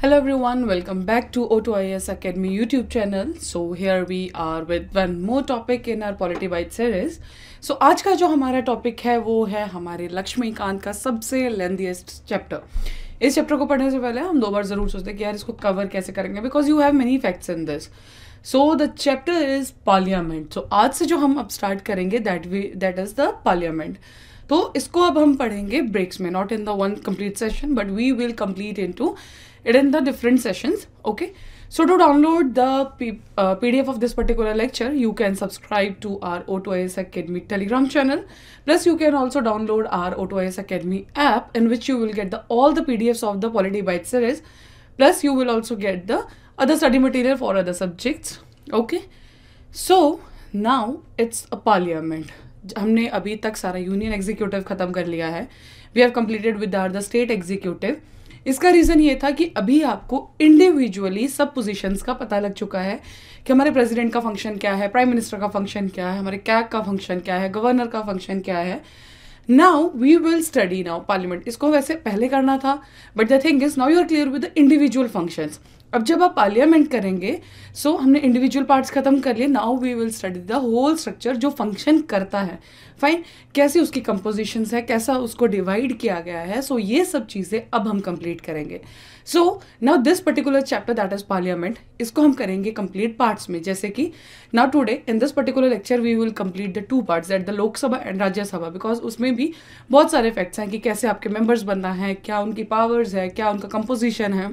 Hello everyone, welcome back to O2IS Academy YouTube channel. So here we are with one more topic in our Polity Bite series. So आज का जो हमारा topic है वो है हमारे लक्ष्मीकांत का सबसे लेंदीएस्ट चैप्टर इस चैप्टर को पढ़ने से पहले हम दो बार ज़रूर सोचते हैं कि यार इसको कवर कैसे करेंगे because you have many facts in this so the chapter is parliament so आज से जो हम अब स्टार्ट करेंगे that we that is the parliament तो इसको अब हम पढ़ेंगे ब्रेक्स में not in the one complete session but we will complete in two it in the different sessions okay so to download the P uh, pdf of this particular lecture you can subscribe to our o2is academy telegram channel plus you can also download our o2is academy app in which you will get the all the pdfs of the polity series plus you will also get the other study material for other subjects okay so now it's a parliament हमने अभी तक सारा union executive ख़त्म कर लिया है we have completed with our the state executive इसका reason ये था कि अभी आपको इंडिविजुअली सब पोजीशंस का पता लग चुका है कि हमारे प्रेसिडेंट का फंक्शन क्या है प्राइम मिनिस्टर का फंक्शन क्या है हमारे कैग का फंक्शन क्या है गवर्नर का फंक्शन क्या है now we will study now parliament इसको वैसे पहले करना था but the thing is now you are clear with the individual functions अब जब आप पार्लियामेंट करेंगे सो so हमने इंडिविजुअल पार्ट्स खत्म कर लिए now we will study the whole structure जो फंक्शन करता है फाइन कैसे उसकी कंपोजिशन है कैसा उसको डिवाइड किया गया है सो so ये सब चीज़ें अब हम कंप्लीट करेंगे so now this particular chapter that is parliament इसको हम करेंगे कंप्लीट पार्ट्स में जैसे कि now today in this particular lecture we will complete the two parts at the Lok Sabha and Rajya Sabha because उसमें भी बहुत सारे फैक्ट्स हैं कि कैसे आपके मेम्बर्स बनना है क्या उनकी पावर्स है क्या उनका कंपोजिशन है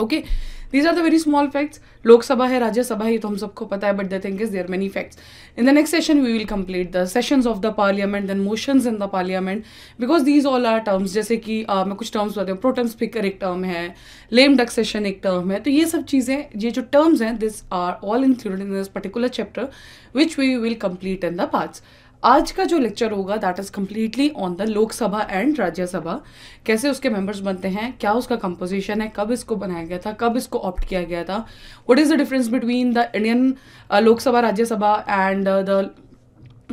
okay okay? These are the very small facts Lok Sabha है राज्यसभा है तो हम सबको पता है but the thing is there many facts in the next session we will complete the session of the parliament then motion in the parliament because these all are terms जैसे कि uh, मैं कुछ टर्म्स बताती हूँ pro tem speaker एक term है lame duck session एक term है तो ये सब चीज़ें ये जो टर्म्स हैं this are all included in this particular chapter which we will complete in the parts आज का जो लेक्चर होगा that is completely on the Lok Sabha and Rajya Sabha कैसे उसके मेंबर्स बनते हैं क्या उसका कंपोजिशन है कब इसको बनाया गया था कब इसको ऑप्ट किया गया था what is the difference between the Indian Lok Sabha Rajya Sabha and the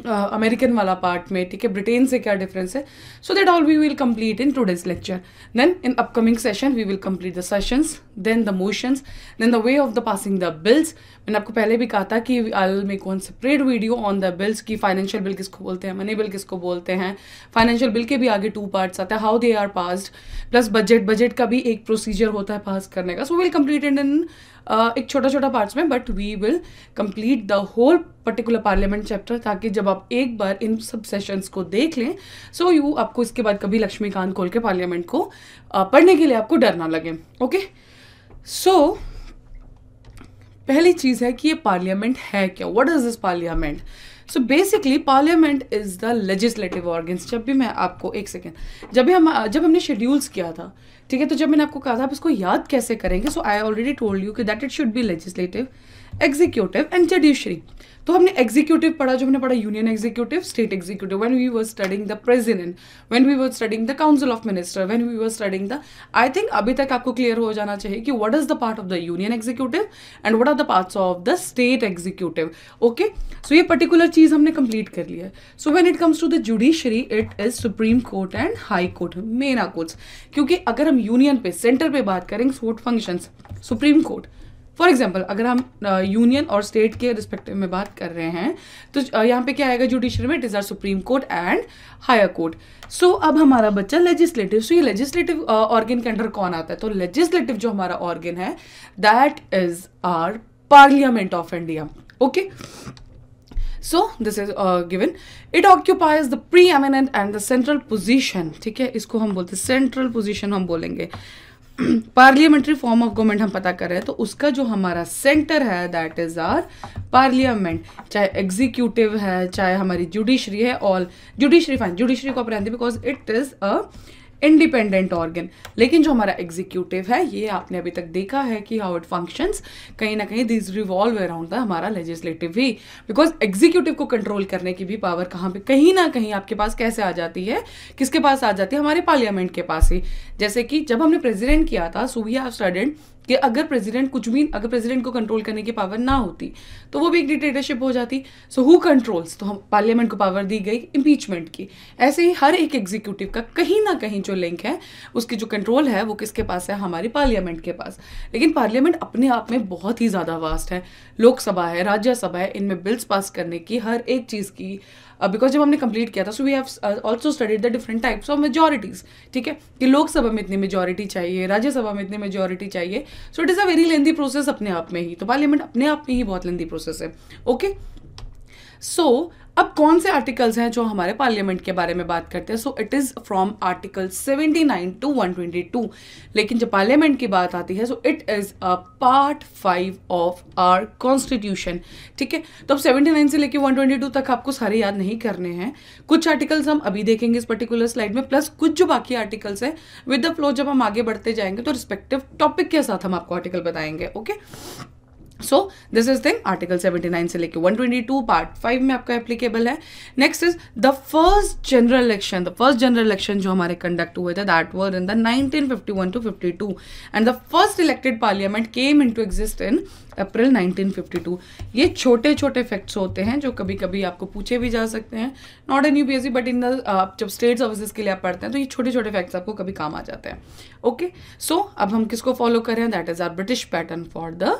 American uh, वाला पार्ट में ठीक है ब्रिटेन से क्या डिफरेंस है so that all we will complete in today's lecture then in upcoming session we will complete the sessions then the motions then the way of the passing the bills मैंने आपको पहले भी कहा था कि I make one separate video on the bills की financial bill किसको बोलते हैं मनी बिल किसको बोलते हैं फाइनेंशियल बिल के भी आगे टू पार्ट्स आते हैं how they are passed plus budget budget का भी एक प्रोसीजर होता है पास करने का सो विल कंप्लीट इन एक छोटा छोटा पार्ट्स में but we will complete the whole particular parliament chapter ताकि जब आप एक बार इन सब सेशंस को देख लें सो so यू आपको इसके बाद कभी लक्ष्मीकांत खोल के पार्लियामेंट को पढ़ने के लिए आपको डर ना लगे ओके सो पहली चीज़ है कि ये पार्लियामेंट है क्या what is this parliament so basically parliament is the legislative organs जब भी मैं आपको एक सेकेंड जब भी हम जब हमने शेड्यूल्स किया था ठीक है तो जब मैंने आपको कहा था आप इसको याद कैसे करेंगे so I already told you कि that it should be legislative executive and judiciary तो हमने एग्जीक्यूटिव पढ़ा जो हमने पढ़ा union executive state executive when we were studying the president when we were studying the council of minister when we were studying the I think अभी तक आपको clear हो जाना चाहिए कि what is the part of the union executive and what are the parts of the state executive okay so ये particular चीज हमने कंप्लीट कर लिया है so when it comes to the judiciary it is supreme court and high court main court क्योंकि अगर हम union पे सेंटर पे बात करें what function supreme court for example अगर हम यूनियन और स्टेट के रिस्पेक्टिव में बात कर रहे हैं तो यहाँ पे क्या आएगा जुडिशरी में it is our supreme court and higher court so अब हमारा बच्चा लेजिस्लेटिव सो ये लेजिस्लेटिव ऑर्गेन के अंडर कौन आता है तो लेजिस्लेटिव जो हमारा ऑर्गेन है that is our parliament of India okay so this is given it occupies the preeminent and the central position ठीक है इसको हम बोलते सेंट्रल पोजिशन हम बोलेंगे पार्लियामेंट्री फॉर्म ऑफ गवर्नमेंट हम पता कर रहे हैं तो उसका जो हमारा सेंटर है दैट इज आर पार्लियामेंट चाहे एग्जीक्यूटिव है चाहे हमारी जुडिशरी है ऑल जुडिशरी फाइन जुडिशरी को आप because it is a independent organ लेकिन जो हमारा एग्जीक्यूटिव है ये आपने अभी तक देखा है कि हाउ इट फंक्शंस कहीं ना कहीं दिस रिवॉल्व अराउंड द हमारा लेजिस्लेटिव भी बिकॉज एग्जीक्यूटिव को कंट्रोल करने की भी पावर कहाँ पे कहीं ना कहीं आपके पास कैसे आ जाती है किसके पास आ जाती है हमारे पार्लियामेंट के पास ही जैसे कि जब हमने प्रेजिडेंट किया था सो वी हैव स्टडेंट कि अगर प्रेसिडेंट कुछ भी अगर प्रेसिडेंट को कंट्रोल करने की पावर ना होती तो वो भी एक डिक्टेटरशिप हो जाती सो हु कंट्रोल्स तो हम पार्लियामेंट को पावर दी गई इम्पीचमेंट की ऐसे ही हर एक एग्जीक्यूटिव का कहीं ना कहीं जो लिंक है उसकी जो कंट्रोल है वो किसके पास है हमारी पार्लियामेंट के पास लेकिन पार्लियामेंट अपने आप में बहुत ही ज़्यादा वास्ट है लोकसभा है राज्यसभा है इनमें बिल्स पास करने की हर एक चीज़ की बिकॉज uh, जब हमने कंप्लीट किया था so we have also studied the different types of majorities ठीक है कि लोकसभा में इतनी मेजोरिटी चाहिए राज्यसभा में इतनी मेजोरिटी चाहिए so it is a very lengthy process अपने आप में ही तो पार्लियामेंट अपने आप में ही बहुत लेंदी प्रोसेस है ओके okay? सो so, अब कौन से आर्टिकल्स हैं जो हमारे पार्लियामेंट के बारे में बात करते हैं so it is from article 79 to 122 लेकिन जब पार्लियामेंट की बात आती है so it is a part five of our constitution ठीक है तो अब 79 से लेकर 122 तक आपको सारे याद नहीं करने हैं कुछ आर्टिकल्स हम अभी देखेंगे इस पर्टिकुलर स्लाइड में प्लस कुछ जो बाकी आर्टिकल्स हैं विद द फ्लो जब हम आगे बढ़ते जाएंगे तो रिस्पेक्टिव टॉपिक के साथ हम आपको आर्टिकल बताएंगे okay okay? So this is thing article 79 से लेके 122 पार्ट 5 में आपका एप्लीकेबल है next is the first general election the first general election जो हमारे कंडक्ट हुए थे that were in the 1951 to 52 and the first elected parliament came into exist in April 1952 ये छोटे छोटे फैक्ट्स होते हैं जो कभी कभी आपको पूछे भी जा सकते हैं not N C but in the जब स्टेट सर्विसेज के लिए आप पढ़ते हैं तो ये छोटे छोटे फैक्ट्स आपको कभी काम आ जाते हैं ओके okay? सो so, अब हम किसको फॉलो करें that is our British pattern for the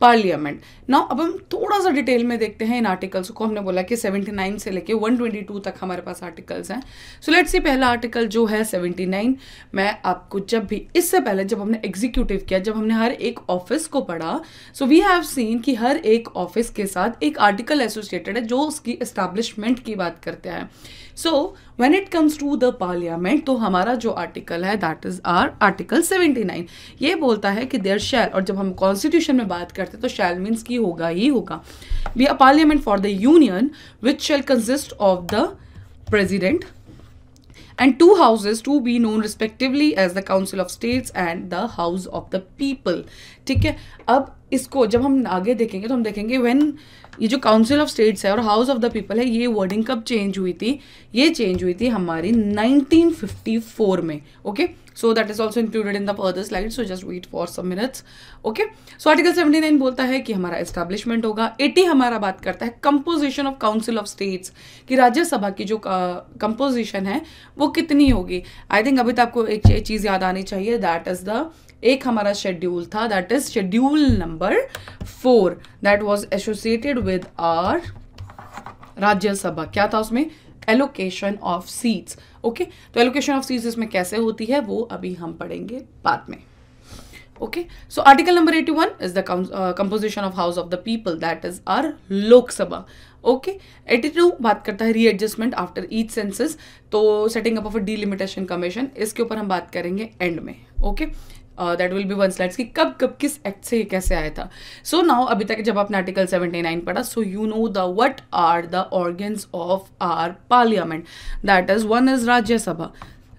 parliament now अब हम थोड़ा सा डिटेल में देखते हैं इन आर्टिकल्स को हमने बोला कि 79 से लेके 122 तक हमारे पास आर्टिकल्स हैं सो लेट्स सी पहला आर्टिकल जो है 79 मैं आपको जब भी इससे पहले जब हमने एग्जीक्यूटिव किया जब हमने हर एक ऑफिस को पढ़ा सो वी हैव सीन कि हर एक ऑफिस के साथ एक आर्टिकल एसोसिएटेड है जो उसकी इस्टेब्लिशमेंट की बात करते हैं so when it comes to the parliament तो हमारा जो आर्टिकल है दैट इज आर आर्टिकल 79 ये बोलता है कि देयर शैल और जब हम कॉन्स्टिट्यूशन में बात करते हैं तो शैल मीन्स की होगा ही होगा we a parliament for the union which shall consist of the president and two houses to be known respectively as the council of states and the house of the people ठीक है अब इसको जब हम आगे देखेंगे तो हम देखेंगे when ये जो काउंसिल ऑफ स्टेट्स है और हाउस ऑफ द पीपल है ये वर्डिंग कब चेंज हुई थी ये चेंज हुई थी हमारी 1954 में okay okay? So that is also included in the further slide so just wait for some minutes okay so article seventy nine बोलता है कि हमारा एस्टेब्लिशमेंट होगा एटी हमारा बात करता है composition of council of states कि राज्यसभा की जो कंपोजिशन uh, है वो कितनी होगी आई थिंक अभी तो आपको एक चीज़ याद आनी चाहिए दैट इज द एक हमारा शेड्यूल था that is schedule number four that was associated with our Rajya Sabha क्या था उसमें एलोकेशन ऑफ सीट्स ओके तो एलोकेशन ऑफ सीज इसमें कैसे होती है वो अभी हम पढ़ेंगे बाद में okay so article number 81 one is the composition of house of the people that is our Lok Sabha okay eighty two बात करता है रीएडजस्टमेंट आफ्टर ईच सेंसिस तो setting up of a delimitation commission इसके ऊपर हम बात करेंगे एंड में okay okay? That will be one slides कि कब कब किस एक्ट से कैसे आया था सो so नाउ अभी तक जब आपने आर्टिकल 79 पढ़ा so you know the what are the organs of our parliament that is one is Rajya Sabha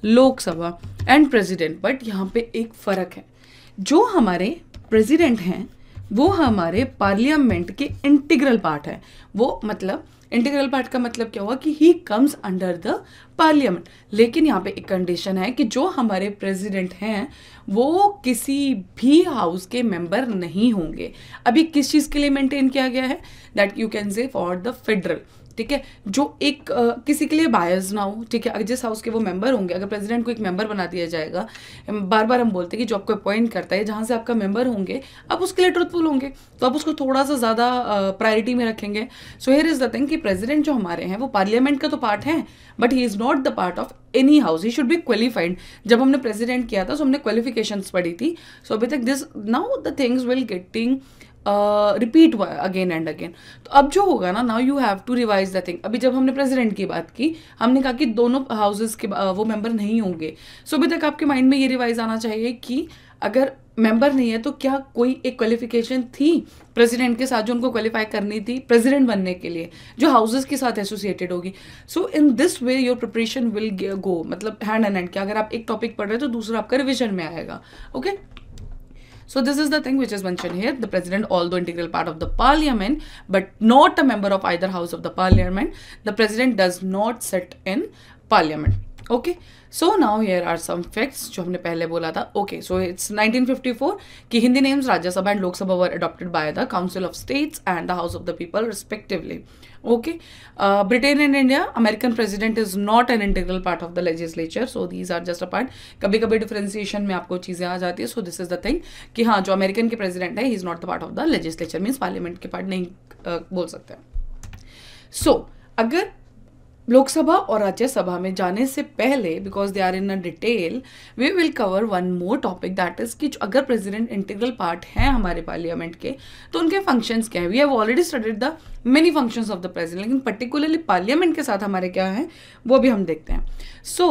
Lok Sabha and president but यहाँ पे एक फ़र्क है जो हमारे प्रेसिडेंट हैं वो हमारे पार्लियामेंट के इंटीग्रल पार्ट है वो मतलब इंटीग्रल पार्ट का मतलब क्या हुआ कि he comes under the parliament लेकिन यहाँ पे एक कंडीशन है कि जो हमारे प्रेसिडेंट हैं वो किसी भी हाउस के मेंबर नहीं होंगे अभी किस चीज़ के लिए मेंटेन किया गया है that you can say for the federal ठीक है जो एक आ, किसी के लिए बायस ना हो ठीक है जिस हाउस के वो मेंबर होंगे अगर प्रेसिडेंट को एक मेंबर बना दिया जाएगा बार बार हम बोलते हैं कि जो आपको अपॉइंट करता है जहाँ से आपका मेंबर होंगे आप उसके लिए ट्रुथफुल होंगे तो आप उसको थोड़ा सा ज़्यादा प्रायोरिटी में रखेंगे so here is the thing कि प्रेजिडेंट जो हमारे हैं वो पार्लियामेंट का तो पार्ट है but he is not the part of any house he should be qualified जब हमने प्रेजिडेंट किया था सो हमने क्वालिफिकेशन पढ़ी थी सो अभी तक this now the things will getting repeat हुआ अगेन एंड अगेन तो अब जो होगा ना now you have to revise the thing अभी जब हमने प्रेसिडेंट की बात की हमने कहा कि दोनों हाउसेज के uh, वो मेंबर नहीं होंगे सो so, अभी तक आपके माइंड में ये रिवाइज आना चाहिए कि अगर मेंबर नहीं है तो क्या कोई एक क्वालिफिकेशन थी प्रेसिडेंट के साथ जो उनको क्वालिफाई करनी थी प्रेसिडेंट बनने के लिए जो हाउसेस के साथ एसोसिएटेड होगी so in this way your preparation will go मतलब हैंड एंड हैंड क्या अगर आप एक टॉपिक पढ़ रहे हो तो दूसरा आपका रिविजन में आएगा okay okay? So this is the thing which is mentioned here. The president, although integral part of the parliament, but not a member of either house of the parliament, the president does not sit in parliament. Okay. So now here are some facts which we have said Okay. So it's 1954. Ki Hindi names Rajya Sabha and Lok Sabha were adopted by the Council of States and the House of the People respectively. Okay Britain and India American president is not an integral part of the legislature so these are just a part कभी कभी differentiation में आपको चीजें आ जाती है so this is the thing कि हाँ जो अमेरिकन के प्रेजिडेंट है he is not the part of the legislature means parliament के पार्ट नहीं uh, बोल सकते सो so, अगर लोकसभा और राज्यसभा में जाने से पहले because they are in a detail we will cover one more topic that is कि अगर प्रेसिडेंट इंटीग्रल पार्ट हैं हमारे पार्लियामेंट के तो उनके फंक्शंस क्या है we have already studied the many functions of the president लेकिन पर्टिकुलरली पार्लियामेंट के साथ हमारे क्या हैं वो भी हम देखते हैं so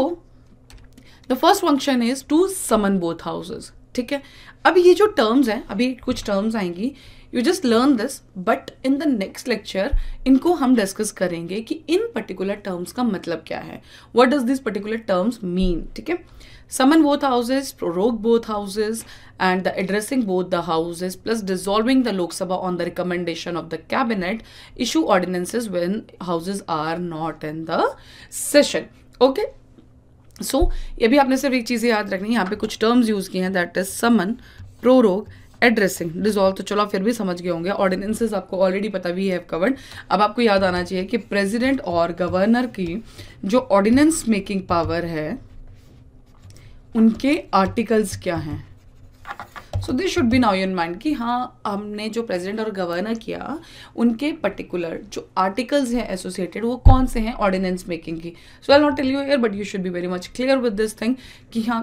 the first function is to summon both houses ठीक है अब ये जो टर्म्स हैं अभी कुछ टर्म्स आएंगी you just learn this but in the next lecture इनको हम डिस्कस करेंगे कि इन पर्टिकुलर टर्म्स का मतलब क्या है what does this particular terms mean ठीक है summon both houses prorogue both houses and the addressing both the houses plus dissolving the Lok Sabha on the recommendation of the cabinet issue ordinances when houses are not in the session okay so ये भी आपने सिर्फ एक चीज़ याद रखनी है यहाँ पे कुछ टर्म्स यूज किए हैं that is summon prorogue addressing dissolve तो चलो फिर भी समझ गए होंगे ऑर्डिनेंसेज आपको ऑलरेडी पता भी हैव कवर्ड अब आपको याद आना चाहिए कि प्रेसिडेंट और गवर्नर की जो ऑर्डिनेंस मेकिंग पावर है उनके आर्टिकल्स क्या हैं so this should be now in mind कि हाँ हमने जो प्रेसिडेंट और गवर्नर किया उनके पर्टिकुलर जो आर्टिकल्स हैं एसोसिएटेड वो कौन से हैं ऑर्डिनेंस मेकिंग की so I not tell you here but you should be very much clear with this thing कि हाँ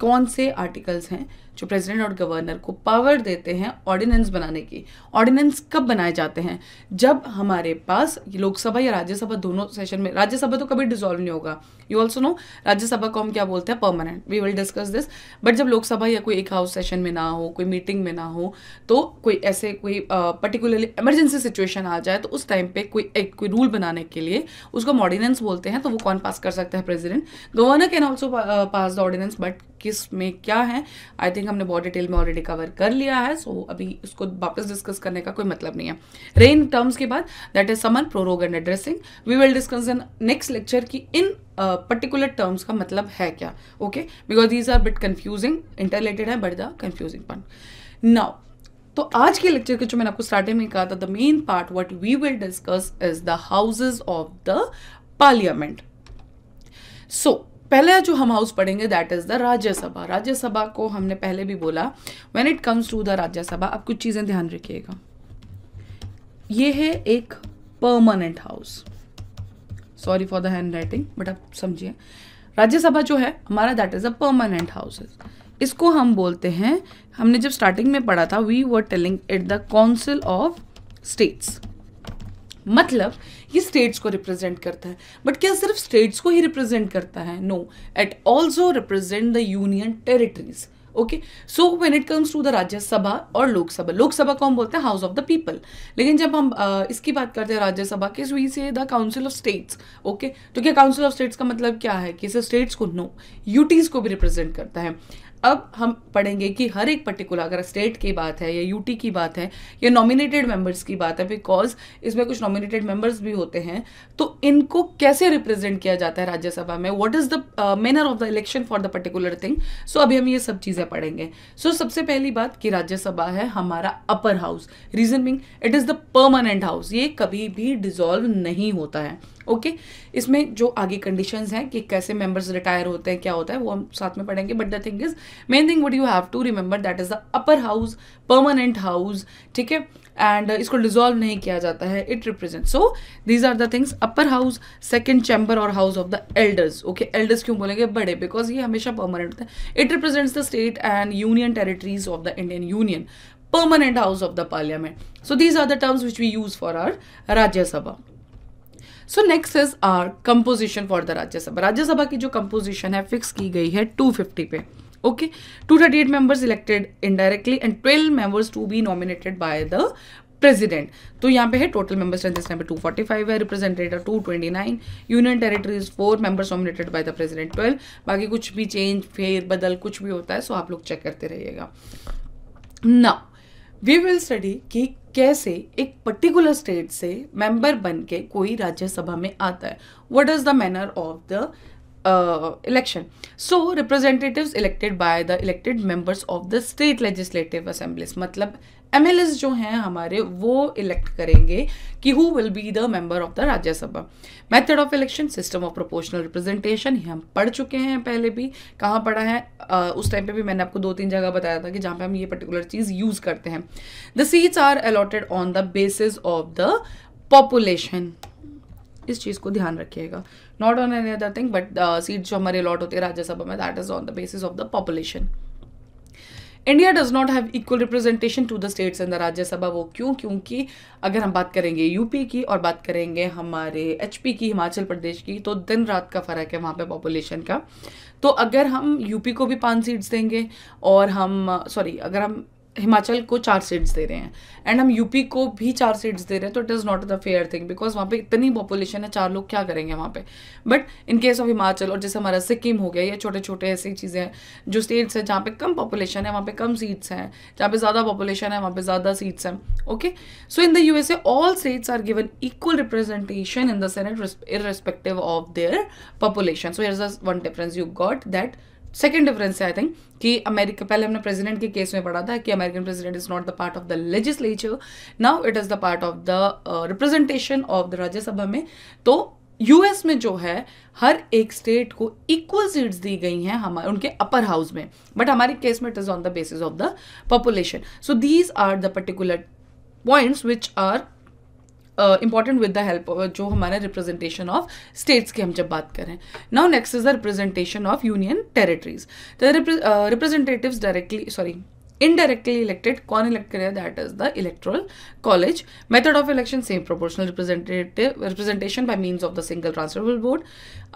कौन से आर्टिकल्स हैं जो प्रेसिडेंट और गवर्नर को पावर देते हैं ऑर्डिनेंस बनाने की ऑर्डिनेंस कब बनाए जाते हैं जब हमारे पास लोकसभा या राज्यसभा दोनों सेशन में राज्यसभा तो कभी डिजोल्व नहीं होगा यू ऑल्सो नो राज्यसभा को हम क्या बोलते हैं permanent we will discuss this but जब लोकसभा या कोई एक हाउस सेशन में ना हो कोई मीटिंग में ना हो तो कोई ऐसे कोई पर्टिकुलरली इमरजेंसी सिचुएशन आ जाए तो उस टाइम पे कोई एक कोई रूल बनाने के लिए उसको हम ऑर्डिनेंस बोलते हैं तो वो कौन पास कर सकता है president governor can also pass the ordinance but किस में क्या है आई थिंक हमने बहुत डिटेल में ऑलरेडी कवर कर लिया है सो so अभी इसको वापस डिस्कस करने का कोई मतलब नहीं है रेन टर्म्स के बाद that is summon prorogue and addressing we will discuss in next lecture की इन पर्टिकुलर uh, टर्म्स का मतलब है क्या okay because these are bit confusing interrelated है but the confusing point now तो आज के लेक्चर के जो मैंने आपको स्टार्टिंग में कहा था the main part what we will discuss is the houses of the parliament so पहले जो हम हाउस पढ़ेंगे that is the Rajya Sabha Rajya Sabha को हमने पहले भी बोला when it comes to the Rajya Sabha आप कुछ चीज़ें ध्यान रखिएगा ये है एक permanent house sorry for the hand writing but आप समझिए राज्यसभा जो है हमारा that is a permanent house इसको हम बोलते हैं हमने जब स्टार्टिंग में पढ़ा था we were telling at the council of states मतलब ये स्टेट्स को रिप्रेजेंट करता है बट क्या सिर्फ स्टेट्स को ही रिप्रेजेंट करता है no at also represent the union territories okay so when it comes to the Rajya Sabha और लोकसभा लोकसभा को हम बोलते हैं हाउस ऑफ द पीपल लेकिन जब हम आ, इसकी बात करते हैं राज्यसभा के we say the council of states okay तो क्या काउंसिल ऑफ स्टेट्स का मतलब क्या है कि सिर्फ स्टेट्स को नो no, यूटीज को भी रिप्रेजेंट करता है अब हम पढ़ेंगे कि हर एक पर्टिकुलर अगर स्टेट की बात है या यूटी की बात है या नॉमिनेटेड मेंबर्स की बात है बिकॉज इसमें कुछ नॉमिनेटेड मेंबर्स भी होते हैं तो इनको कैसे रिप्रेजेंट किया जाता है राज्यसभा में what is the manner of the election for the particular thing so अभी हम ये सब चीज़ें पढ़ेंगे सो so, सबसे पहली बात कि राज्यसभा है हमारा upper house reason being it is the permanent house ये कभी भी डिजॉल्व नहीं होता है ओके इसमें जो आगे कंडीशन हैं कि कैसे मेंबर्स रिटायर होते हैं क्या होता है वो हम साथ में पढ़ेंगे but the thing is main thing would you have to remember that is the upper house permanent house ठीक है एंड इसको डिजोल्व नहीं किया जाता है it represent so these are the things upper house second chamber और house of the elders okay elders क्यों बोलेंगे बड़े बिकॉज ये हमेशा परमानेंट होता है it represents the state and union territories of the Indian union permanent house of the parliament so these are the terms which we use for our Rajya Sabha so next is our composition for the Rajya Sabha Rajya Sabha की जो composition है fix की गई है 250 पे okay two thirty eight members elected indirectly and twelve members to be nominated by the president तो यहाँ पे है total members two forty five है representative two twenty nine union territories four members nominated by the president twelve बाकी कुछ भी change फेर बदल कुछ भी होता है सो so आप लोग चेक करते रहिएगा ना वी विल स्टडी कि कैसे एक पर्टिकुलर स्टेट से मेंबर बन के कोई राज्यसभा में आता है what is the manner of the election so representative elected by the elected members of the state legislative assemblies मतलब एम जो हैं हमारे वो इलेक्ट करेंगे कि who will be the member of the Rajya Sabha method of election system of proportional representation ये हम पढ़ चुके हैं पहले भी कहाँ पढ़ा है uh, उस टाइम पे भी मैंने आपको दो तीन जगह बताया था कि जहाँ पे हम ये पर्टिकुलर चीज़ यूज़ करते हैं the seats are allotted on the basis of the population इस चीज़ को ध्यान रखिएगा not on any other thing but seat जो हमारे अलॉट होते हैं राज्यसभा में that is on the basis of the population India does not have equal representation to the states in the Rajya Sabha वो क्यों क्योंकि अगर हम बात करेंगे यूपी की और बात करेंगे हमारे एचपी की हिमाचल प्रदेश की तो दिन रात का फ़र्क है वहाँ पे पॉपुलेशन का तो अगर हम यूपी को भी पाँच सीट्स देंगे और हम सॉरी अगर हम हिमाचल को चार सीट्स दे रहे हैं एंड हम यूपी को भी चार सीट्स दे रहे हैं तो it is not the fair thing because वहाँ पे इतनी पॉपुलेशन है चार लोग क्या करेंगे वहाँ पे but in case of Himachal और जैसे हमारा सिक्किम हो गया या छोटे छोटे ऐसी चीज़ें हैं जो स्टेट्स हैं जहाँ पे कम पॉपुलेशन है वहाँ पे कम सीट्स हैं जहाँ पे ज़्यादा पॉपुलेशन है वहाँ पे ज़्यादा सीट्स हैं okay so in the U S all states are given equal representation in the senate respective of their population so is one difference you got that second difference है आई थिंक कि America पहले हमने president के case में पढ़ा था कि American president is not the part of the legislature now it is the part of the representation of the Rajya Sabha में तो यूएस में जो है हर एक स्टेट को इक्वल सीट्स दी गई हैं हमारे उनके अपर हाउस में बट हमारे केस में it is on the basis of the population so these are the particular points which are important with the help जो हमारा रिप्रेजेंटेशन ऑफ स्टेट्स की हम जब बात करें now next is the representation of union territories representative directly sorry indirectly elected कौन elect करेगा that is the electoral college method of election same proportional representative representation by means of the single transferable बोर्ड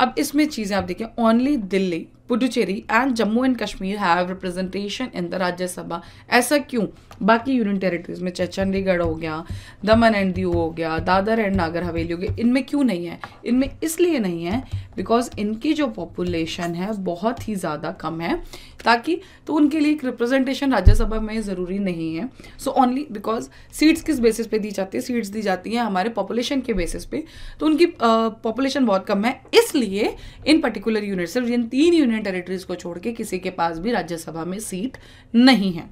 अब इसमें चीज़ें आप देखें only Delhi Puducherry and Jammu and Kashmir have representation in the Rajya Sabha ऐसा क्यों बाकी यूनियन टेरिटरीज में चाहे चंडीगढ़ हो गया दमन एंड दीव हो गया दादर एंड नागर हवेली हो गया इनमें क्यों नहीं है इनमें इसलिए नहीं है बिकॉज इनकी जो पॉपुलेशन है बहुत ही ज़्यादा कम है ताकि तो उनके लिए एक रिप्रेजेंटेशन राज्यसभा में ज़रूरी नहीं है सो ओनली बिकॉज सीट्स किस बेसिस पे दी जाती है सीट्स दी जाती हैं हमारे पॉपुलेशन के बेसिस पे तो उनकी पॉपुलेशन uh, बहुत कम है इसलिए इन पर्टिकुलर यूनिट सिर्फ इन तीन यूनियन टेरिटरीज को छोड़ के किसी के पास भी राज्यसभा में सीट नहीं है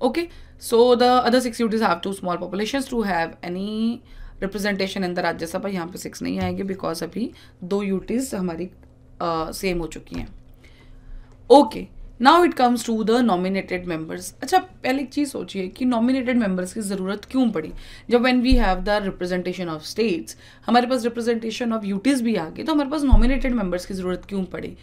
Okay, so the other six UTs have two small populations to have any representation in the Rajya यहाँ पे सिक्स नहीं आएंगे बिकॉज अभी दो यूटीज हमारी सेम uh, हो चुकी हैं okay now it comes to the nominated members अच्छा पहले एक चीज़ सोचिए कि नॉमिनेटेड मेंबर्स की ज़रूरत क्यों पड़ी जब when we have the representation of states हमारे पास रिप्रेजेंटेशन ऑफ यूटीज़ भी आ गए तो हमारे पास नॉमिनेटेड मेंबर्स की ज़रूरत क्यों पड़ी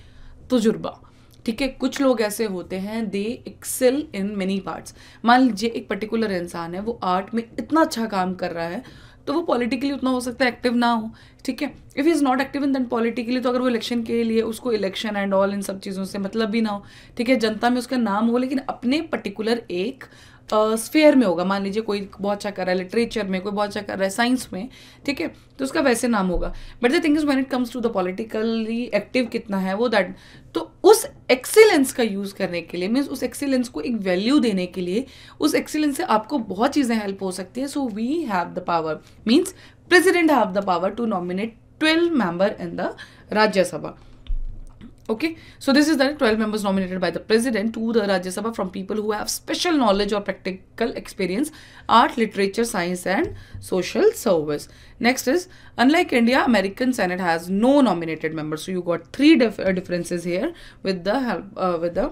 तजुर्बा तो ठीक है कुछ लोग ऐसे होते हैं they excel in many parts मान लीजिए एक पर्टिकुलर इंसान है वो आर्ट में इतना अच्छा काम कर रहा है तो वो पॉलिटिकली उतना हो सकता है एक्टिव ना हो ठीक है if is not active in then politically तो अगर वो इलेक्शन के लिए उसको इलेक्शन एंड ऑल इन सब चीज़ों से मतलब भी ना हो ठीक है जनता में उसका नाम हो लेकिन अपने पर्टिकुलर एक स्फेयर में होगा मान लीजिए कोई बहुत अच्छा कर रहा है लिटरेचर में कोई बहुत अच्छा कर रहा है साइंस में ठीक है तो उसका वैसे नाम होगा but the thing is when it comes to the politically active कितना है वो दैट तो उस एक्सीलेंस का यूज़ करने के लिए मीन्स उस एक्सीलेंस को एक वैल्यू देने के लिए उस एक्सीलेंस से आपको बहुत चीज़ें हेल्प हो सकती हैं so we have the power means president have the power to nominate twelve member in the Rajya Sabha Okay, so this is the 12 members nominated by the president to the Rajya Sabha from people who have special knowledge or practical experience, art, literature, science and social service. Next is, unlike India, American Senate has no nominated members. So you got three dif uh, differences here with the help, uh, with the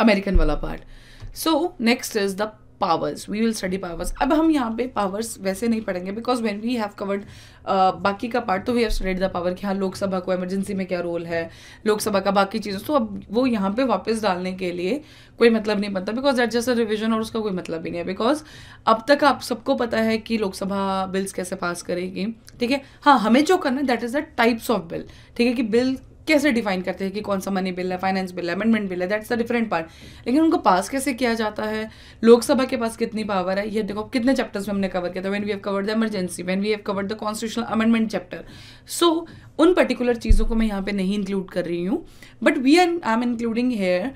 American wala part. So next is the powers we will study powers अब हम यहाँ पे powers वैसे नहीं पढ़ेंगे because when we have covered बाकी का part तो we have studied the power कि हाँ लोकसभा को एमरजेंसी में क्या रोल है लोकसभा का बाकी चीज़ें तो अब वो यहाँ पे वापस डालने के लिए कोई मतलब नहीं बनता because that just a revision और उसका कोई मतलब ही नहीं है बिकॉज अब तक आप सबको पता है कि लोकसभा बिल्स कैसे पास करेगी ठीक है हाँ हमें जो करना है that is the types of bill ठीक है कि बिल कैसे डिफाइन करते हैं कि कौन सा मनी बिल है फाइनेंस बिल है अमेंडमेंट बिल है दैट्स द डिफरेंट पार्ट लेकिन उनको पास कैसे किया जाता है लोकसभा के पास कितनी पावर है ये देखो कितने चैप्टर्स में हमने कवर किया था when we have cover the emergency when we have cover the constitutional amendment chapter so उन पर्टिकुलर चीज़ों को मैं यहाँ पे नहीं इंक्लूड कर रही हूँ but we are I am including here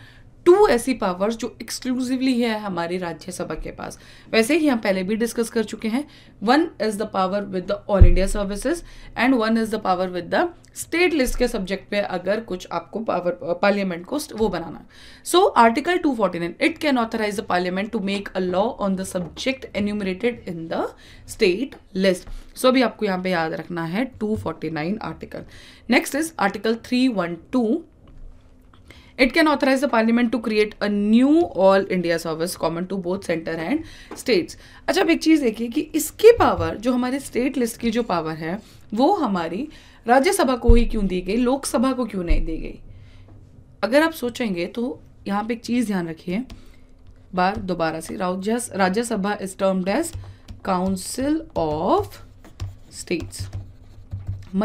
too ऐसी पावर्स जो एक्सक्लूसिवली है हमारे राज्यसभा के पास वैसे ही हम पहले भी डिस्कस कर चुके हैं one is the power with the all India services and one is the power with the state list के सब्जेक्ट पे अगर कुछ आपको पावर पार्लियामेंट को वो बनाना so article two forty nine it can authorize the parliament to make a law on the subject enumerated in the state list so अभी आपको यहाँ पे याद रखना है two forty nine article next is article three one two it can authorize the parliament to create a new all India service common to both centre and states अच्छा अब एक चीज़ देखिए कि इसकी पावर जो हमारे स्टेट लिस्ट की जो पावर है वो हमारी राज्यसभा को ही क्यों दी गई लोकसभा को क्यों नहीं दी गई अगर आप सोचेंगे तो यहाँ पे एक चीज़ ध्यान रखिए बार दोबारा से राज्य Rajya Sabha is termed as council of states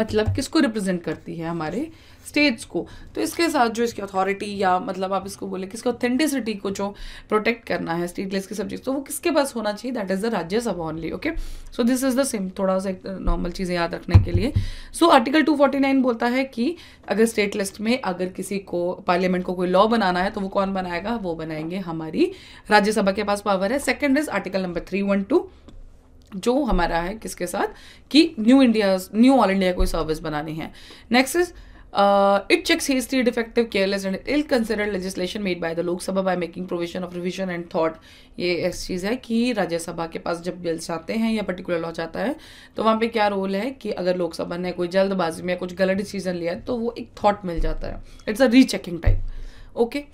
मतलब किसको रिप्रेजेंट करती है हमारे स्टेट्स को तो इसके साथ जो इसकी अथॉरिटी या मतलब आप इसको बोले कि ऑथेंटिसिटी को जो प्रोटेक्ट करना है स्टेट लेस के सब्जेक्ट तो वो किसके पास होना चाहिए that is the Rajya Sabha only okay so this is the same थोड़ा सा नॉर्मल चीज़ें याद रखने के लिए सो आर्टिकल टू बोलता है कि अगर स्टेट लिस्ट में अगर किसी को पार्लियामेंट को कोई लॉ बनाना है तो वो कौन बनाएगा वो बनाएंगे हमारी राज्यसभा के पास पावर है second is article number three one two जो हमारा है किसके साथ कि new India new all India कोई सर्विस बनानी है next is it uh, checks checks defective careless and ill considered legislation made by the Lok Sabha Lok making provision of revision and revision ये ऐसी चीज़ है कि राज्यसभा के पास जब बिल्स आते हैं या पर्टिकुलर लॉ जाता है तो वहाँ पे क्या रोल है कि अगर लोकसभा ने कोई जल्दबाजी में कुछ गलत डिसीजन लिया है तो वो एक थॉट मिल जाता है it's a rechecking type okay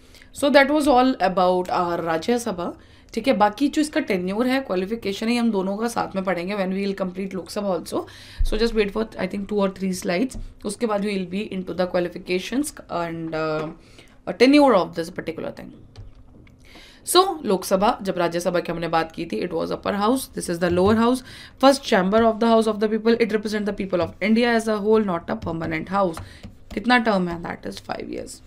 so that was all about our Rajya Sabha ठीक है बाकी जो इसका टेन्योर है क्वालिफिकेशन है हम दोनों का साथ में पढ़ेंगे when we will complete Lok Sabha also so just wait for I think two और थ्री स्लाइड्स उसके बाद we will be in to the qualification and tenure of this particular thing so so, Lok Sabha जब राज्यसभा की हमने बात की थी it was upper house this is the lower house first chamber of the house of the people it represent the people of India as a whole not a permanent house कितना term है that is five years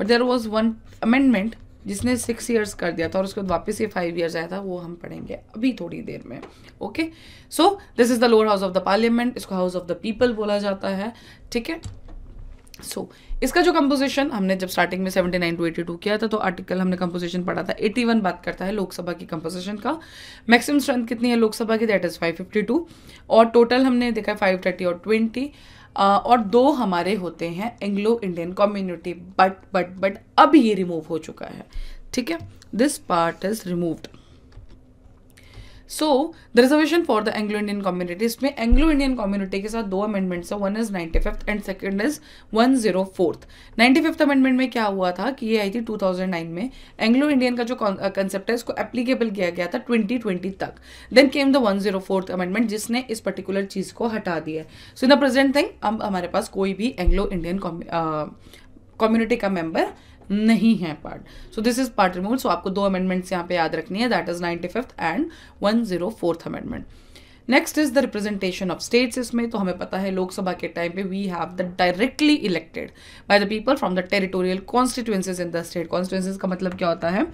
but there was one amendment जिसने six years कर दिया था और उसके बाद वापस ये फाइव ईयर्स आया था वो हम पढ़ेंगे अभी थोड़ी देर में okay so this is the lower house of the parliament इसको हाउस ऑफ द पीपल बोला जाता है ठीक है सो so, इसका जो कंपोजिशन हमने जब स्टार्टिंग में 79 टू 82 किया था तो आर्टिकल हमने कंपोजिशन पढ़ा था 81 बात करता है लोकसभा की कंपोजिशन का मैक्सिमम स्ट्रेंथ कितनी है लोकसभा की दैट इज़ 552 और टोटल हमने देखा है 530 और 20 और दो हमारे होते हैं Anglo Indian community but but but अब ये रिमूव हो चुका है ठीक है this part is removed so reservation for the Anglo Indian community इसमें एंग्लो इंडियन कम्युनिटी के साथ दो अमेंडमेंट्स है one is ninety fifth and second is one zero fourth ninety fifth amendment में क्या हुआ था कि ये आई थी टू थाउजेंड नाइन में एंग्लो इंडियन का जो कंसेप्ट uh, है इसको एप्लीकेबल किया गया था ट्वेंटी ट्वेंटी तक then came the one zero fourth amendment जिसने इस पर्टिकुलर चीज को हटा दिया है so in the present thing अब हमारे पास कोई भी एंग्लो इंडियन कम्युनिटी का मेंबर नहीं है part so this is part removal so आपको दो अमेंडमेंट्स यहाँ पे याद रखनी है that is ninety fifth and one zero fourth amendment next is the representation of states इसमें तो हमें पता है लोकसभा के टाइम पे we have the directly elected by the people from the territorial constituencies in the state constituencies का मतलब क्या होता है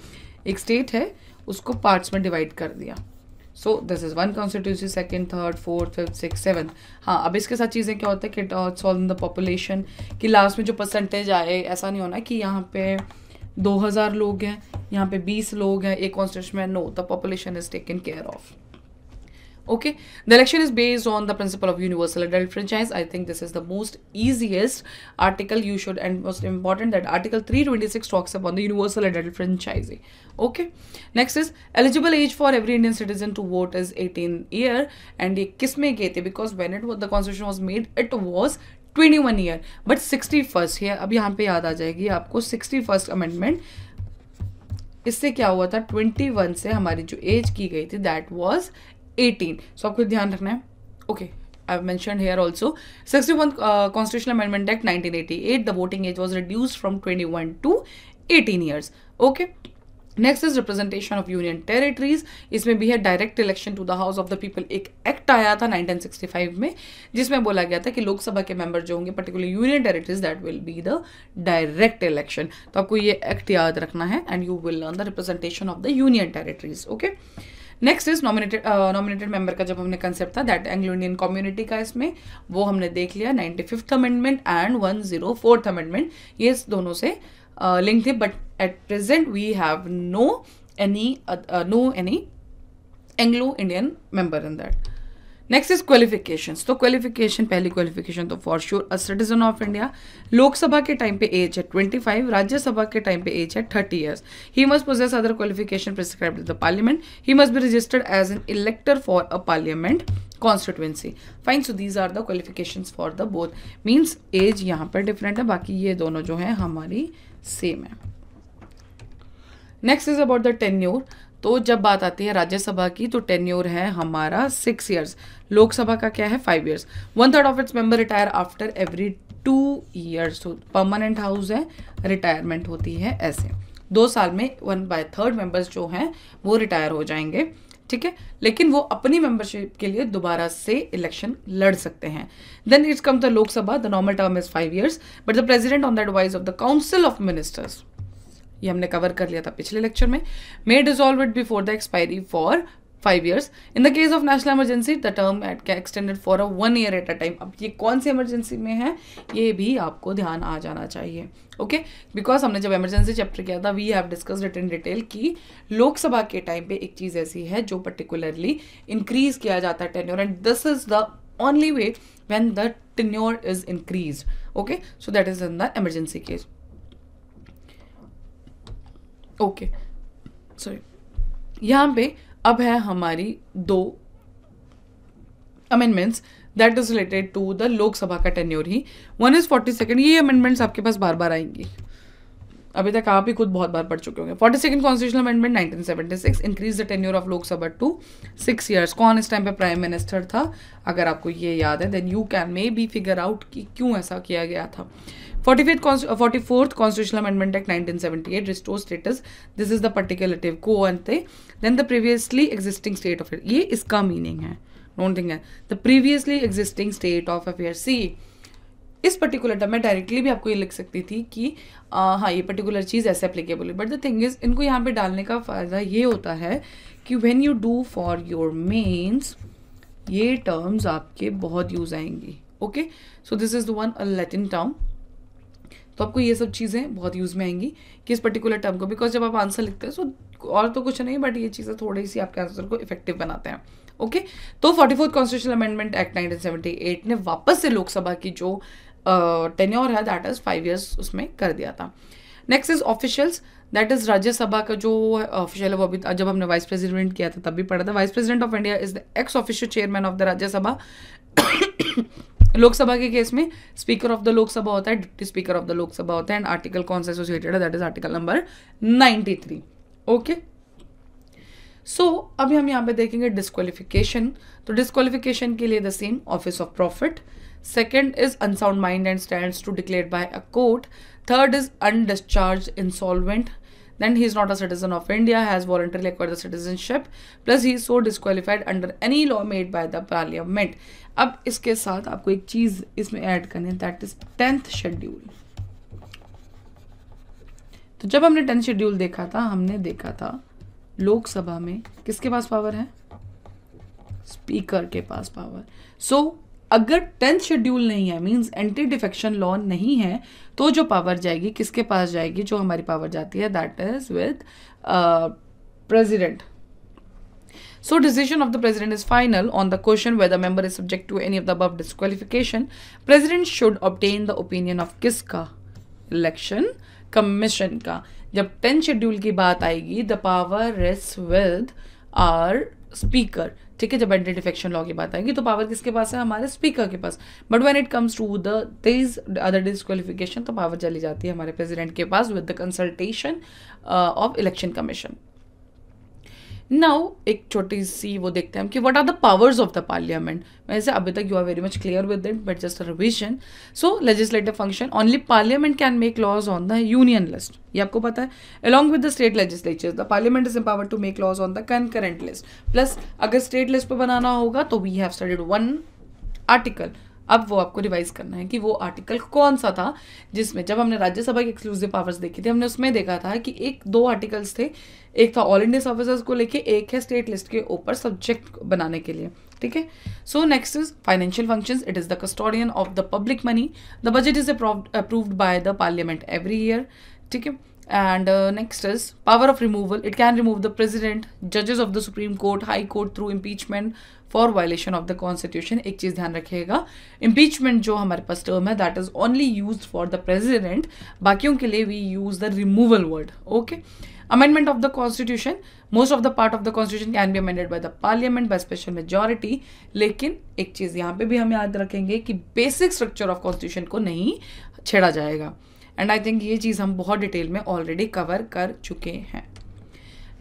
एक स्टेट है उसको पार्ट्स में डिवाइड कर दिया so this is one constituency second third fourth fifth six seventh हाँ अब इसके साथ चीज़ें क्या होता है कि डॉट्स इन द पॉपुलेशन कि लास्ट में जो परसेंटेज आए ऐसा नहीं होना कि यहाँ पे दो हज़ार लोग हैं यहाँ पे बीस लोग हैं एक कॉन्स्टिट्यूशन में no the population is taken care of okay the election is based on the principle of universal adult franchise i think this is the most easiest article you should and most important that article 326 talks about the universal adult franchise okay next is eligible age for every indian citizen to vote is 18 year and ye kis mein gaye the because when it was the constitution was made it was 21 year but 61st here ab yahan pe yaad aa jayegi aapko 61st amendment इससे क्या हुआ था 21 से हमारी जो as की गई थी दैट वाज एटीन सो आपको ध्यान रखना है okay I've mentioned here also. 61 uh, Constitutional Amendment Act 1988, the voting age was reduced from 21 to 18 years. Okay. Next is representation of union territories इसमें भी है direct election to the house of the people एक act आया था 1965 में जिसमें बोला गया था कि लोकसभा के मेंबर जो होंगे particular union territories that will be the direct election तो आपको ये एक्ट याद रखना है and you will learn the representation of the union territories okay okay? Next is nominated nominated member का जब हमने कंसेप्ट था दैट एंग्लो इंडियन कम्युनिटी का इसमें वो हमने देख लिया ninety fifth amendment and one zero fourth amendment ये दोनों से लिंक uh, थे but at present we have no any no any Anglo Indian member in that next is qualification तो क्वालिफिकेशन पहली क्वालिफिकेशन तो for sure a citizen of India Lok Sabha के time पे age है 25 राज्यसभा के टाइम पे एज है 30 years he must possess other qualification prescribe the parliament he must be registered as an elector for a parliament constituency fine so these are the qualification for the both means age यहाँ पर different है बाकी ये दोनों जो है हमारी same है next is about the tenure तो जब बात आती है राज्यसभा की तो टेन्योर है हमारा सिक्स ईयर्स लोकसभा का क्या है five years one third of its member retire after every two years permanent house है रिटायरमेंट होती है ऐसे दो साल में वन बाय थर्ड मेंबर्स जो हैं वो रिटायर हो जाएंगे ठीक है लेकिन वो अपनी मेंबरशिप के लिए दोबारा से इलेक्शन लड़ सकते हैं then it's come the Lok Sabha the normal term is five years but the president on the advice of the council of ministers ये हमने कवर कर लिया था पिछले लेक्चर में may dissolve it before the expiry for five years in the case of national emergency the term at can extended for a one year at a time अब ये कौन सी इमरजेंसी में है ये भी आपको ध्यान आ जाना चाहिए ओके okay? बिकॉज हमने जब इमरजेंसी चैप्टर किया था we have discuss it in detail कि लोकसभा के टाइम पे एक चीज़ ऐसी है जो पर्टिकुलरली इंक्रीज किया जाता है tenure and this is the only way when the tenure is increase okay so that is in the emergency case okay sorry यहाँ पे अब है हमारी दो amendments that is related to the Lok Sabha का टेन्योर ही वन इज फोर्टी सेकेंड ये amendments आपके पास बार बार आएंगी अभी तक आप ही खुद बहुत बार पढ़ चुके होंगे forty second constitution amendment six increase the tenure of Lok Sabha to six years कौन इस टाइम पे प्राइम मिनिस्टर था अगर आपको ये याद है then you can may be figure out कि क्यों ऐसा किया गया था forty fifth forty fourth constitution amendment act nineteen seventy eight restore status this is the पर्टिकुलेटिव को थे then the previously existing state of ये इसका मीनिंग है डोंट थिंक है the previously existing state of affair see इस particular term मैं directly भी आपको ये लिख सकती थी कि आ, हाँ ये पर्टिकुलर चीज़ ऐसे अप्लीकेबल है बट द थिंग इज़ इनको यहाँ पे डालने का फ़ायदा ये होता है कि when you do for your mains ये टर्म्स आपके बहुत यूज़ आएंगी okay so this is the one a Latin term तो आपको ये सब चीज़ें बहुत यूज़ में आएंगी कि इस पर्टिकुलर टर्म को बिकॉज जब आप आंसर लिखते हैं सो और तो कुछ नहीं बट ये चीज़ें थोड़ी सी आपके आंसर को इफेक्टिव बनाते हैं ओके okay? तो forty fourth constitution amendment act 1978 ने वापस से लोकसभा की जो टेन्योर है दैट इज़ फाइव ईयर्स उसमें कर दिया था next is officials that is Rajya Sabha का जो ऑफिशियल है वो अभी जब हमने वाइस प्रेसिडेंट किया था तब भी पढ़ा था vice president of India is the ex official chairman of the Rajya Sabha Lok Sabha के केस में स्पीकर ऑफ द लोकसभा होता है deputy speaker of the Lok Sabha होता है एंड आर्टिकल कौन सा एसोसिएटेड है that is article number ninety three okay so अभी हम यहाँ पे देखेंगे डिस्कालिफिकेशन तो डिस्कालिफिकेशन के लिए the same office of profit second is unsound mind and stand to declare by a court third is undischarge insolvent. Then he is not a citizen of India, has voluntarily acquired the citizenship. Plus he is so disqualified under any law made by the parliament. ab iske sath aapko ek cheez isme add karni hai that is 10th schedule to jab humne 10th schedule dekha tha humne dekha tha lok sabha mein kiske paas power hai speaker ke paas power so, अगर tenth schedule नहीं है means anti defection law नहीं है तो जो power जाएगी किसके पास जाएगी जो हमारी पावर जाती है that is with president so decision of the president is final on the question whether member is subject to any of the above disqualification president should obtain the opinion of किस का election commission का जब tenth schedule की बात आएगी the power rest with our speaker ठीक है जब आइडेंटिफिकेशन लॉ की बात आएगी तो पावर किसके पास है हमारे स्पीकर के पास but when it comes to the other disqualification तो पावर चली जाती है हमारे प्रेजिडेंट के पास with the consultation of election commission now एक छोटी सी वो देखते हैं कि what are the powers of the parliament वैसे अभी तक you are very much clear with it but just revision so legislative function only parliament can make laws on the union list ये आपको पता है along with the state legislature the parliament is empower to make laws on the current list plus अगर state list पर बनाना होगा तो we have studied one article अब वो आपको रिवाइज करना है कि वो आर्टिकल कौन सा था जिसमें जब हमने राज्यसभा की एक्सक्लूसिव पावर्स देखी थी हमने उसमें देखा था कि एक दो आर्टिकल्स थे एक था ऑल इंडिया सर्विसेज को लेके एक है स्टेट लिस्ट के ऊपर सब्जेक्ट बनाने के लिए ठीक है so next is financial function it is the custodian of the public money the budget is approved by the parliament every year ठीक है and uh, next is power of removal it can remove the president judges of the supreme court high court through impeachment for violation of the constitution एक चीज़ ध्यान रखिएगा impeachment जो हमारे पास term है that is only use for the president बाकियों के लिए we use the removal word okay amendment of the constitution most of the part of the constitution can be amended by the parliament by special majority lekin ek cheez yahan pe bhi hum yaad rakhenge ki basic structure of constitution ko nahi छेड़ा jayega and i think ye cheez hum bahut detail mein already cover kar chuke hain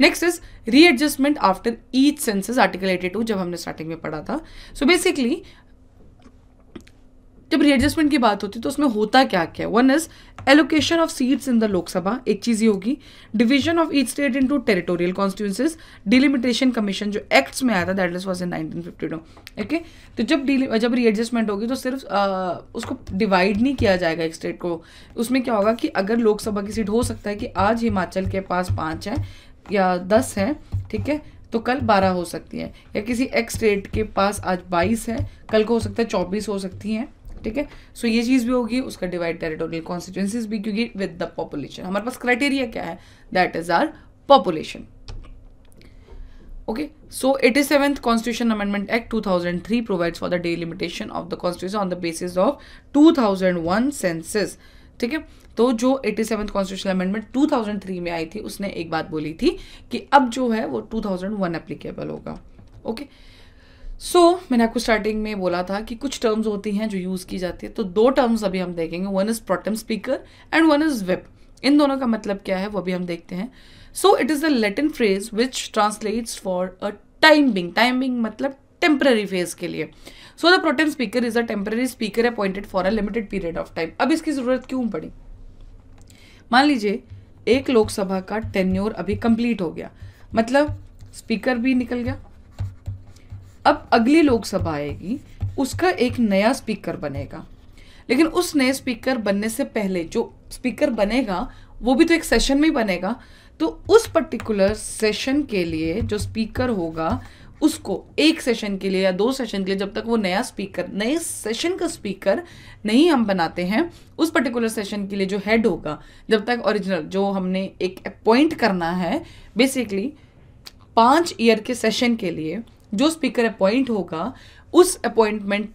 next is readjustment after each census eighty two जब हमने starting में पढ़ा था so so basically जब readjustment की बात होती है तो उसमें होता क्या क्या है one is allocation of seats in the Lok Sabha एक चीज़ ये होगी division of each state into territorial constituencies delimitation commission जो एक्ट्स में आया था that is was in nineteen fifty two okay तो जब जब रीएडजस्टमेंट होगी तो सिर्फ आ, उसको डिवाइड नहीं किया जाएगा एक स्टेट को उसमें क्या होगा कि अगर लोकसभा की सीट हो सकता है कि आज हिमाचल के पास पाँच है या दस है ठीक है तो कल बारह हो सकती है या किसी एक्स रेट के पास आज बाईस है कल को हो सकता है चौबीस हो सकती हैं ठीक है सो ये चीज़ भी होगी उसका डिवाइड टेरिटोरियल कॉन्स्टिट्यूंसीज भी क्योंकि विद द पॉपुलेशन हमारे पास क्राइटेरिया क्या है that is our population okay amendment act two thousand three provide 2003 the delimitation of the constitution on the basis of two thousand 2001 census ठीक है तो जो एट्टी सेवन कॉन्स्टिट्यूशन अमेंडमेंट 2003 में आई थी उसने एक बात बोली थी कि अब जो है वो 2001 एप्लीकेबल होगा ओके सो so, मैंने आपको स्टार्टिंग में बोला था कि कुछ टर्म्स होती हैं जो यूज़ की जाती है तो दो टर्म्स अभी हम देखेंगे one is pro tem speaker and one is whip इन दोनों का मतलब क्या है वो भी हम देखते हैं so it is the Latin phrase which translates for a time being time being मतलब टेम्प्ररी फेज के लिए so the pro tem speaker is a temporary speaker appointed for a limited period of time अब इसकी ज़रूरत क्यों पड़ी मान लीजिए एक लोकसभा का टेन्योर अभी कंप्लीट हो गया मतलब स्पीकर भी निकल गया अब अगली लोकसभा आएगी उसका एक नया स्पीकर बनेगा लेकिन उस नए स्पीकर बनने से पहले जो स्पीकर बनेगा वो भी तो एक सेशन में ही बनेगा तो उस पर्टिकुलर सेशन के लिए जो स्पीकर होगा उसको एक सेशन के लिए या दो सेशन के लिए जब तक वो नया स्पीकर नए सेशन का स्पीकर नहीं हम बनाते हैं उस पर्टिकुलर सेशन के लिए जो हेड होगा जब तक ओरिजिनल जो हमने एक अपॉइंट करना है बेसिकली पाँच ईयर के सेशन के लिए जो स्पीकर अपॉइंट होगा उस अपॉइंटमेंट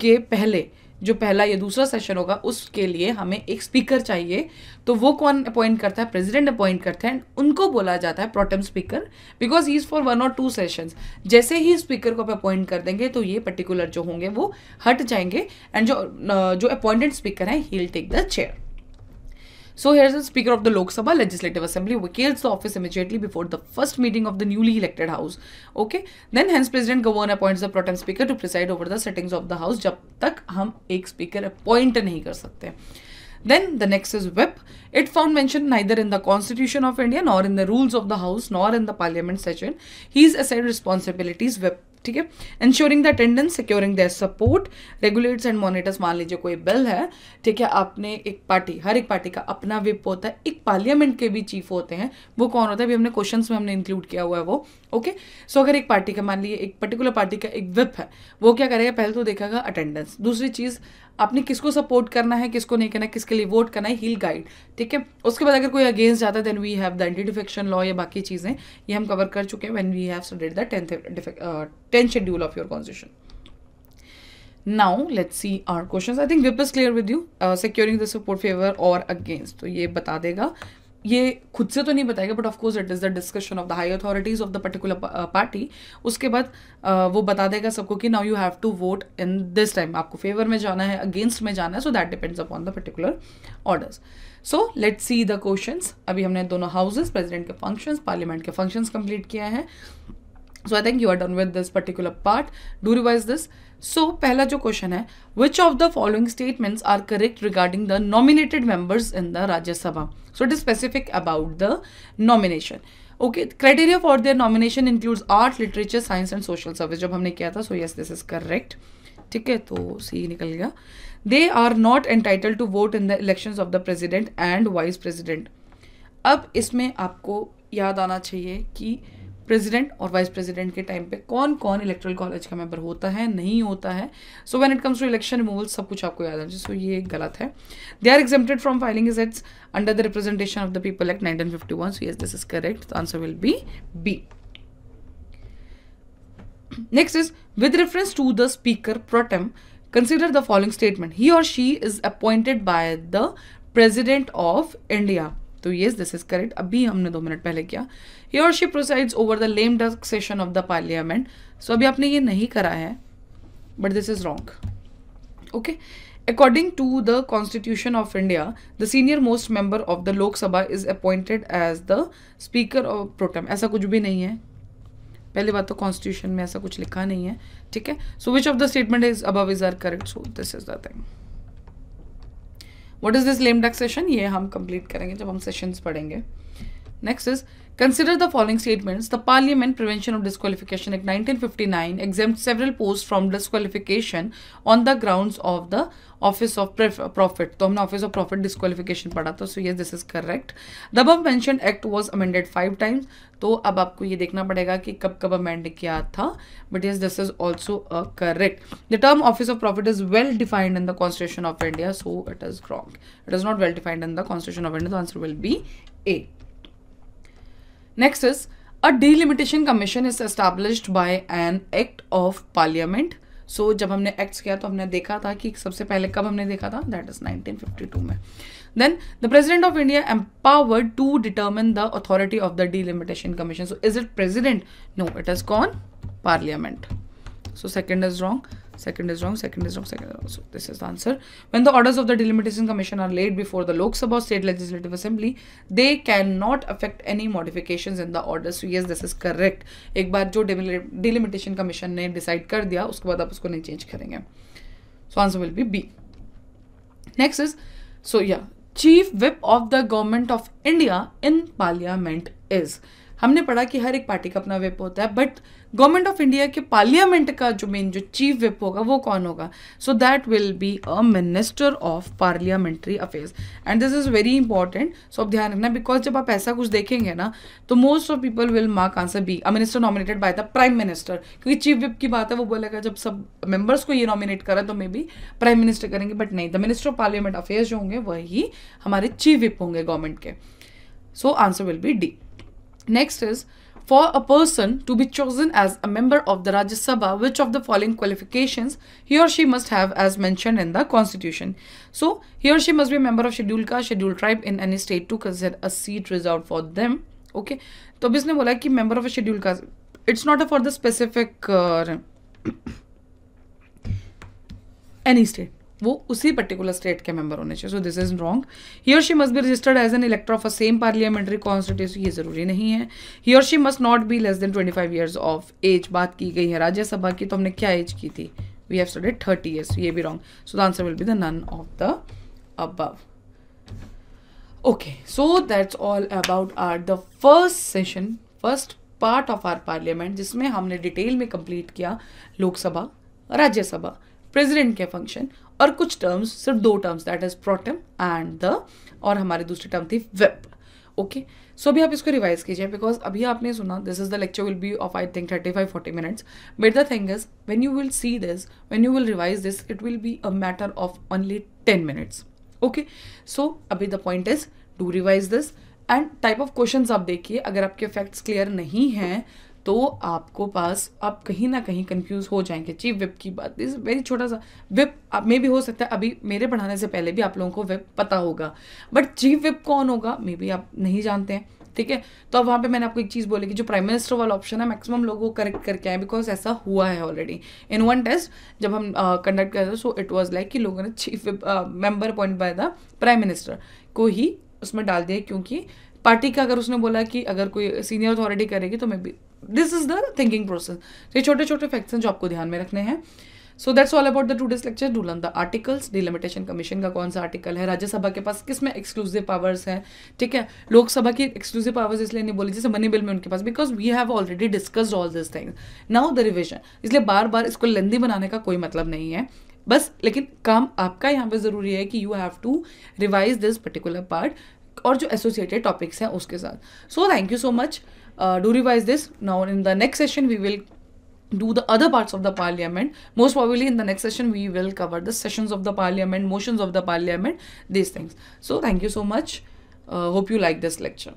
के पहले जो पहला या दूसरा सेशन होगा उसके लिए हमें एक स्पीकर चाहिए तो वो कौन अपॉइंट करता है प्रेसिडेंट अपॉइंट है एंड उनको बोला जाता है pro tem speaker because he is for one और टू सेशंस जैसे ही स्पीकर को आप अपॉइंट कर देंगे तो ये पर्टिकुलर जो होंगे वो हट जाएंगे एंड जो जो अपॉइंटेड स्पीकर हैं he will take the chair So here's the Speaker of the Lok Sabha Legislative Assembly vacates the office immediately before the first meeting of the newly elected House. Okay. Then hence President Governor appoints the Protem Speaker to preside over the settings of the House जब तक हम Speaker appoint नहीं कर Then the next is whip. It found mention neither in the Constitution of India nor in the rules of the House nor in the Parliament session. He is assigned responsibilities. Whip ठीक है ensuring the attendance securing the support regulates and monitors मान लीजिए कोई bill है ठीक है आपने एक पार्टी हर एक पार्टी का अपना विप होता है एक पार्लियामेंट के भी चीफ होते हैं वो कौन होता है अभी हमने क्वेश्चन में हमने इंक्लूड किया हुआ है वो ओके सो अगर एक पार्टी का मान लीजिए एक पर्टिकुलर पार्टी का एक विप है वो क्या करेगा पहले तो देखेगा अटेंडेंस दूसरी चीज़ आपने किसको सपोर्ट करना है किसको नहीं करना है किसके लिए वोट करना है हील गाइड ठीक है उसके बाद अगर कोई अगेंस्ट जाता है then we have the anti defection law या बाकी चीज़ें ये हम कवर कर चुके हैं when we have studied the tenth tenth schedule of your constitution now let's see our question I think whip is clear with you securing the support favour और against तो ये बता देगा ये खुद से तो नहीं बताएगा but of course it is the discussion of the high authorities of the particular party उसके बाद uh, वो बता देगा सबको कि now you have to vote in this time आपको फेवर में जाना है अगेंस्ट में जाना है so that depends upon the particular orders so let see the question अभी हमने दोनों हाउसेज प्रेजिडेंट के फंक्शन पार्लियामेंट के फंक्शन कंप्लीट किए हैं so I think you are done with this particular part do revise this so so, पहला जो question है विच of the following statements are correct regarding the nominated members in the Rajya Sabha so it is specific about the nomination okay criteria for their nomination includes art literature science and social service जब हमने किया था सो yes this is correct ठीक है तो सी निकल गया they are not entitle to vote in the election of the president and vice president अब इसमें आपको याद आना चाहिए कि प्रेसिडेंट और वाइस प्रेसिडेंट के टाइम पे कौन कौन इलेक्ट्रल कॉलेज का मेंबर होता है नहीं होता है so when it comes to election removal सब कुछ आपको याद होना सो ये गलत है they are exempted from filing is its under the representation of the people act nineteen fifty one so yes this is correct answer will be B next is with reference to the speaker pro consider the following statement he और she is appointed by the president of India तो ये this is correct अभी हमने दो minute पहले किया he और she presides over the lame duck session of the parliament so अभी आपने ये नहीं करा है but this is wrong okay According to the Constitution of India, the senior most member of the Lok Sabha is appointed as the Speaker of Pro Tem. ऐसा कुछ भी नहीं है पहली बात तो कॉन्स्टिट्यूशन में ऐसा कुछ लिखा नहीं है ठीक है so which of the statement is above is are correct so this is the thing what is this lame duck session ये हम कंप्लीट करेंगे जब हम सेशंस पढ़ेंगे next is Consider the following statements. The Parliament Prevention of Disqualification Act 1959 exempts several posts from disqualification on the grounds of the office of profit. So, office of profit disqualification पढ़ा था. So, yes, this is correct. The above mentioned act was amended five times. तो अब आपको ये देखना पड़ेगा कि कब कब amended किया था. But yes, this is also a uh, correct. The term office of profit is well defined in the Constitution of India. So, it is wrong. It is not well defined in the Constitution of India. The answer will be A. Next is a delimitation commission is established by an act of parliament so जब हमने act किया तो हमने देखा था कि सबसे पहले कब हमने देखा था दैट इज 1952 में then the president of India empowered to determine the authority of the delimitation commission so is it president no it is con parliament so second is wrong second is wrong, second is wrong, second is wrong. So this is the answer. When the orders of the Delimitation Commission are laid before the Lok Sabha State Legislative Assembly, they cannot affect any modifications in the orders So yes, this is correct. ek baar jo Delimitation Commission ne decide kar diya uske baad aap usko nahi change karenge So answer will be B. Next is, so yeah, Chief Whip of the Government of India in Parliament is. हमने पढ़ा कि हर एक party का अपना whip होता है but government of India के parliament का जो मेन जो चीफ विप होगा वो कौन होगा so that will be a minister of parliamentary affairs and this is very important so अब ध्यान रखना बिकॉज जब आप ऐसा कुछ देखेंगे ना तो most of people will mark answer B a minister nominated by the prime minister क्योंकि चीफ विप की बात है वो बोलेगा जब सब मेंबर्स को ये नॉमिनेट करें तो मे बी प्राइम मिनिस्टर करेंगे बट नहीं the minister of parliament affairs जो होंगे वही हमारे चीफ विप होंगे गवर्नमेंट के so answer will be D next is For a person to be chosen as a member of the Rajya Sabha, which of the following qualifications he or she must have as mentioned in the constitution? So, he or she must be a member of Scheduled Caste, Scheduled Tribe in any state to consider a seat reserved for them. Okay. तो अब इसने बोला कि member of a Scheduled Caste, it's not for the specific uh, any state. वो उसी particular state के member होने चाहिए so this is wrong here she must be registered as an elector of a same parliamentary constituency ये जरूरी नहीं है here she must not be less than twenty five years of age बात की गई है राज्यसभा की तो हमने क्या एज की थी we have studied thirty years ये भी wrong so the answer will be the none of the above okay so that's all about are the first session first part of our parliament जिसमें हमने detail में complete किया Lok Sabha Rajya Sabha president के function और कुछ terms सिर्फ दो terms that is pro tem and the और हमारी दूसरी टर्म थी वेप ओके सो अभी आप इसको रिवाइज कीजिए बिकॉज अभी आपने सुना this is the lecture will be of I think thirty five forty minutes but the thing is when you will see this when you will revise this it will be a matter of only ten minutes okay so अभी the point is do revise this and type of question आप देखिए अगर आपके facts clear नहीं हैं तो आपको पास आप कहीं ना कहीं कंफ्यूज हो जाएंगे जी विप की बात इस वेरी छोटा सा वेब मे भी हो सकता है अभी मेरे पढ़ाने से पहले भी आप लोगों को विप पता होगा बट जी विप कौन होगा मे बी आप नहीं जानते हैं ठीक है तो अब वहाँ पे मैंने आपको एक चीज़ बोली कि जो प्राइम मिनिस्टर वाला ऑप्शन है मैक्सिमम लोग वो करेक्ट करके आए बिकॉज ऐसा हुआ है ऑलरेडी इन वन टेस्ट जब हम कंडक्ट कर रहे थे सो इट वॉज लाइक कि लोगों ने chief member appoint by the prime minister को ही उसमें डाल दिया क्योंकि पार्टी का अगर उसने बोला कि अगर कोई सीनियर अथॉरिटी करेगी तो मे भी this is the thinking process ये छोटे छोटे फैक्ट्स हैं जो आपको ध्यान में रखने हैं so that's all about the two days lecture do डूलन द आर्टिकल्स डिलिमिटेशन कमीशन का कौन सा आर्टिकल है राज्यसभा के पास किस में एक्सक्लूसिव पावर्स है ठीक है लोकसभा की एक्सक्लूसिव पावर्स इसलिए नहीं बोली जैसे मनी बिल में उनके पास because we have already discussed all this things now the revision इसलिए बार बार इसको लेंदी बनाने का कोई मतलब नहीं है बस लेकिन काम आपका यहाँ पे ज़रूरी है कि you have to revise this particular part और जो एसोसिएटेड टॉपिक्स हैं उसके साथ so thank you so much uh, do revise this. Now in the next session we will do the other parts of the parliament most probably in the next session we will cover the sessions of the parliament motions of the parliament these things so thank you so much uh, hope you like this lecture